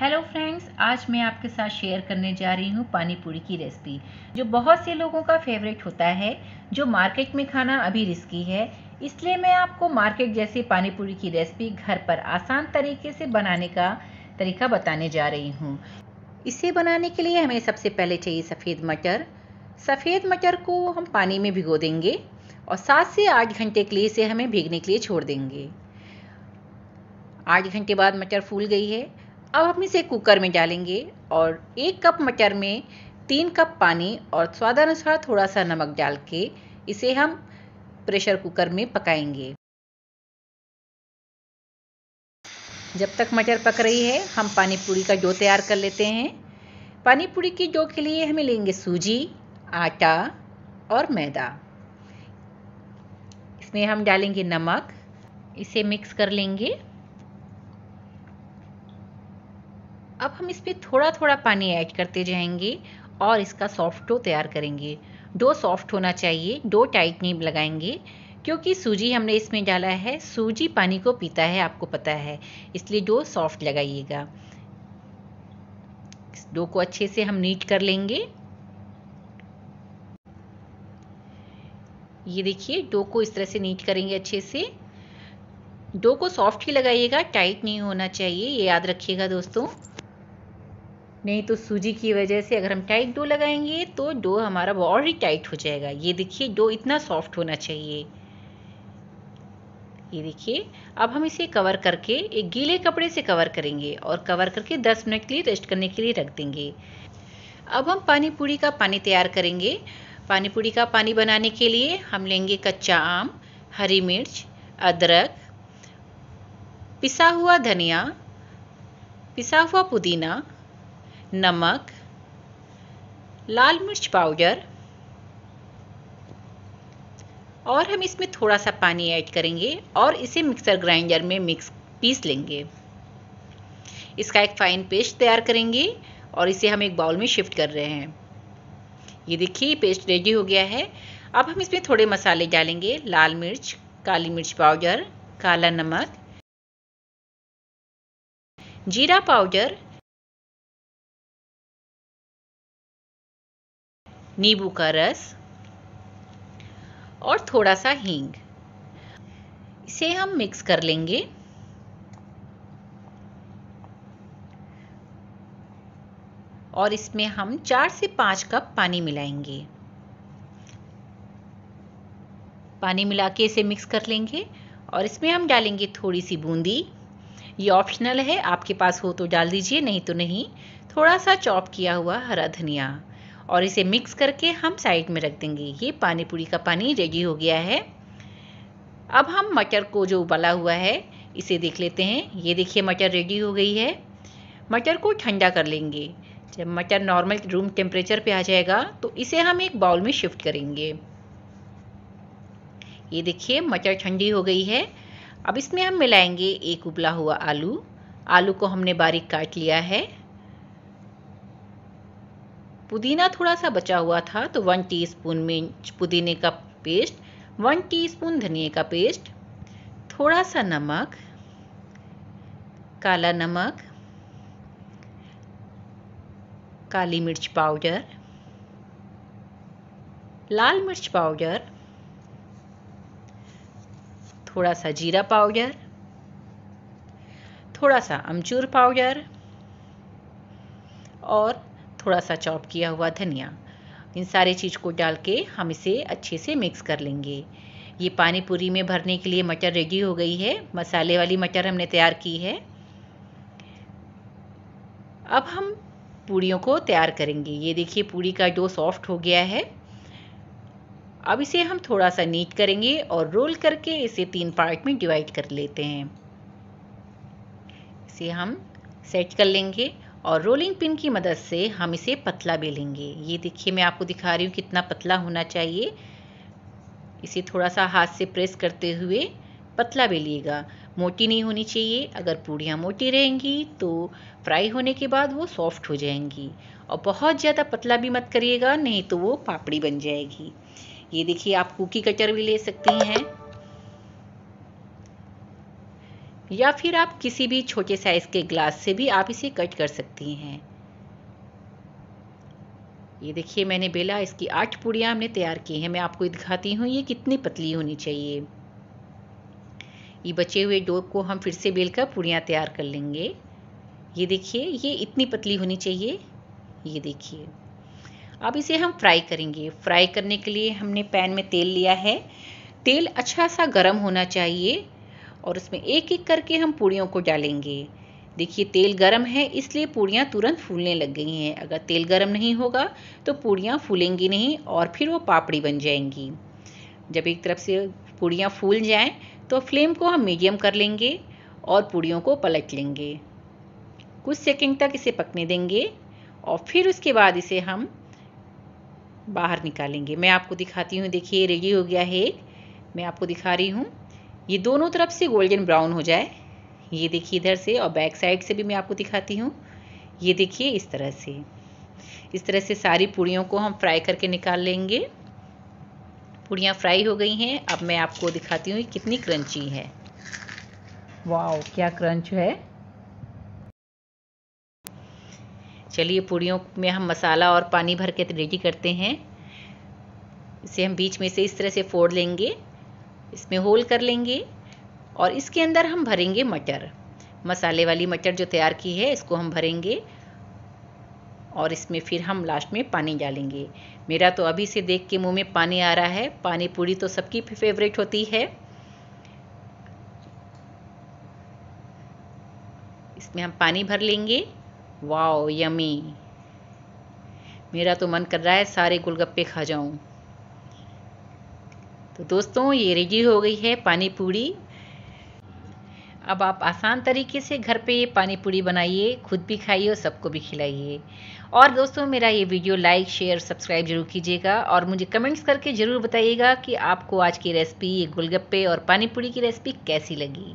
hello friends आज मैं आपके साथ शेयर करने जा रही हूँ पानी पूरी की रेसिपी जो बहुत से लोगों का फेवरेट होता है जो मार्केट में खाना अभी रिस्की है इसलिए मैं आपको मार्केट जैसी पानी पूरी की रेसिपी घर पर आसान तरीके से बनाने का तरीका बताने जा रही हूँ इसे बनाने के लिए हमें सबसे पहले चाहिए सफ़ेद मटर सफ़ेद मटर को हम पानी में भिगो देंगे और सात से आठ घंटे के लिए इसे हमें भीगने के लिए छोड़ देंगे आठ घंटे बाद मटर फूल गई है अब हम इसे कुकर में डालेंगे और एक कप मटर में तीन कप पानी और स्वादानुसार थोड़ा सा नमक डाल के इसे हम प्रेशर कुकर में पकाएंगे जब तक मटर पक रही है हम पानी पूरी का जो तैयार कर लेते हैं पानी पूरी की जो के लिए हमें लेंगे सूजी आटा और मैदा इसमें हम डालेंगे नमक इसे मिक्स कर लेंगे अब हम इसमें थोड़ा थोड़ा पानी ऐड करते जाएंगे और इसका सॉफ्ट डो तैयार करेंगे डो सॉफ्ट होना चाहिए डो टाइट नहीं लगाएंगे क्योंकि सूजी हमने इसमें डाला है सूजी पानी को पीता है आपको पता है इसलिए डो सॉफ्ट लगाइएगा डो को अच्छे से हम नीट कर लेंगे ये देखिए डो को इस तरह से नीट करेंगे अच्छे से डो को सॉफ्ट ही लगाइएगा टाइट नहीं होना चाहिए ये याद रखिएगा दोस्तों नहीं तो सूजी की वजह से अगर हम टाइट डो लगाएंगे तो डो हमारा और ही टाइट हो जाएगा ये देखिए डो इतना सॉफ्ट होना चाहिए ये देखिए अब हम इसे कवर करके एक गीले कपड़े से कवर करेंगे और कवर करके 10 मिनट के लिए रेस्ट करने के लिए रख देंगे अब हम पानी पूरी का पानी तैयार करेंगे पानी पूरी का पानी बनाने के लिए हम लेंगे कच्चा आम हरी मिर्च अदरक पिसा हुआ धनिया पिसा हुआ पुदीना नमक लाल मिर्च पाउडर और हम इसमें थोड़ा सा पानी ऐड करेंगे और इसे मिक्सर ग्राइंडर में मिक्स पीस लेंगे इसका एक फाइन पेस्ट तैयार करेंगे और इसे हम एक बाउल में शिफ्ट कर रहे हैं ये देखिए पेस्ट रेडी हो गया है अब हम इसमें थोड़े मसाले डालेंगे लाल मिर्च काली मिर्च पाउडर काला नमक जीरा पाउडर नींबू का रस और थोड़ा सा हींग इसे हम मिक्स कर लेंगे और इसमें हम चार से पाँच कप पानी मिलाएंगे पानी मिला के इसे मिक्स कर लेंगे और इसमें हम डालेंगे थोड़ी सी बूंदी ये ऑप्शनल है आपके पास हो तो डाल दीजिए नहीं तो नहीं थोड़ा सा चॉप किया हुआ हरा धनिया और इसे मिक्स करके हम साइड में रख देंगे ये पानी पूरी का पानी रेडी हो गया है अब हम मटर को जो उबाला हुआ है इसे देख लेते हैं ये देखिए मटर रेडी हो गई है मटर को ठंडा कर लेंगे जब मटर नॉर्मल रूम टेम्परेचर पे आ जाएगा तो इसे हम एक बाउल में शिफ्ट करेंगे ये देखिए मटर ठंडी हो गई है अब इसमें हम मिलाएंगे एक उबला हुआ आलू आलू को हमने बारीक काट लिया है पुदीना थोड़ा सा बचा हुआ था तो वन टीस्पून मिर्च पुदीने का पेस्ट वन टीस्पून धनिए का पेस्ट थोड़ा सा नमक काला नमक काली मिर्च पाउडर लाल मिर्च पाउडर थोड़ा सा जीरा पाउडर थोड़ा सा अमचूर पाउडर और थोड़ा सा चॉप किया हुआ धनिया इन सारे चीज़ को डाल के हम इसे अच्छे से मिक्स कर लेंगे ये पानी पूरी में भरने के लिए मटर रेडी हो गई है मसाले वाली मटर हमने तैयार की है अब हम पूड़ियों को तैयार करेंगे ये देखिए पूड़ी का डो सॉफ्ट हो गया है अब इसे हम थोड़ा सा नीट करेंगे और रोल करके इसे तीन पार्ट में डिवाइड कर लेते हैं इसे हम सेट कर लेंगे और रोलिंग पिन की मदद से हम इसे पतला बेलेंगे ये देखिए मैं आपको दिखा रही हूँ कितना पतला होना चाहिए इसे थोड़ा सा हाथ से प्रेस करते हुए पतला बेलिएगा मोटी नहीं होनी चाहिए अगर पूड़ियाँ मोटी रहेंगी तो फ्राई होने के बाद वो सॉफ्ट हो जाएंगी और बहुत ज़्यादा पतला भी मत करिएगा नहीं तो वो पापड़ी बन जाएगी ये देखिए आप कुकी कटर भी ले सकती हैं या फिर आप किसी भी छोटे साइज़ के ग्लास से भी आप इसे कट कर सकती हैं ये देखिए मैंने बेला इसकी आठ पूड़ियाँ हमने तैयार की हैं मैं आपको दिखाती हूँ ये कितनी पतली होनी चाहिए ये बचे हुए डो को हम फिर से बेल कर पूड़ियाँ तैयार कर लेंगे ये देखिए ये इतनी पतली होनी चाहिए ये देखिए अब इसे हम फ्राई करेंगे फ्राई करने के लिए हमने पैन में तेल लिया है तेल अच्छा सा गर्म होना चाहिए और उसमें एक एक करके हम पूड़ियों को डालेंगे देखिए तेल गरम है इसलिए पूड़ियाँ तुरंत फूलने लग गई हैं अगर तेल गरम नहीं होगा तो पूड़ियाँ फूलेंगी नहीं और फिर वो पापड़ी बन जाएंगी जब एक तरफ से पूड़ियाँ फूल जाएँ तो फ्लेम को हम मीडियम कर लेंगे और पूड़ियों को पलट लेंगे कुछ सेकंड तक इसे पकने देंगे और फिर उसके बाद इसे हम बाहर निकालेंगे मैं आपको दिखाती हूँ देखिए रेडी हो गया है मैं आपको दिखा रही हूँ ये दोनों तरफ से गोल्डन ब्राउन हो जाए ये देखिए इधर से और बैक साइड से भी मैं आपको दिखाती हूँ ये देखिए इस तरह से इस तरह से सारी पूड़ियों को हम फ्राई करके निकाल लेंगे पूड़ियाँ फ्राई हो गई हैं अब मैं आपको दिखाती हूँ कितनी क्रंची है वाह क्या क्रंच है चलिए पूड़ियों में हम मसाला और पानी भर के रेडी करते हैं इसे हम बीच में से इस तरह से फोड़ लेंगे इसमें होल कर लेंगे और इसके अंदर हम भरेंगे मटर मसाले वाली मटर जो तैयार की है इसको हम भरेंगे और इसमें फिर हम लास्ट में पानी डालेंगे मेरा तो अभी से देख के मुंह में पानी आ रहा है पानी पूरी तो सबकी फेवरेट होती है इसमें हम पानी भर लेंगे वाओ यमी मेरा तो मन कर रहा है सारे गोलगप्पे खा जाऊं तो दोस्तों ये रेडी हो गई है पानी पूड़ी अब आप आसान तरीके से घर पे ये पानी पूड़ी बनाइए खुद भी खाइए और सबको भी खिलाइए और दोस्तों मेरा ये वीडियो लाइक शेयर सब्सक्राइब जरूर कीजिएगा और मुझे कमेंट्स करके ज़रूर बताइएगा कि आपको आज की रेसिपी ये गोलगप्पे और पानी पूड़ी की रेसिपी कैसी लगी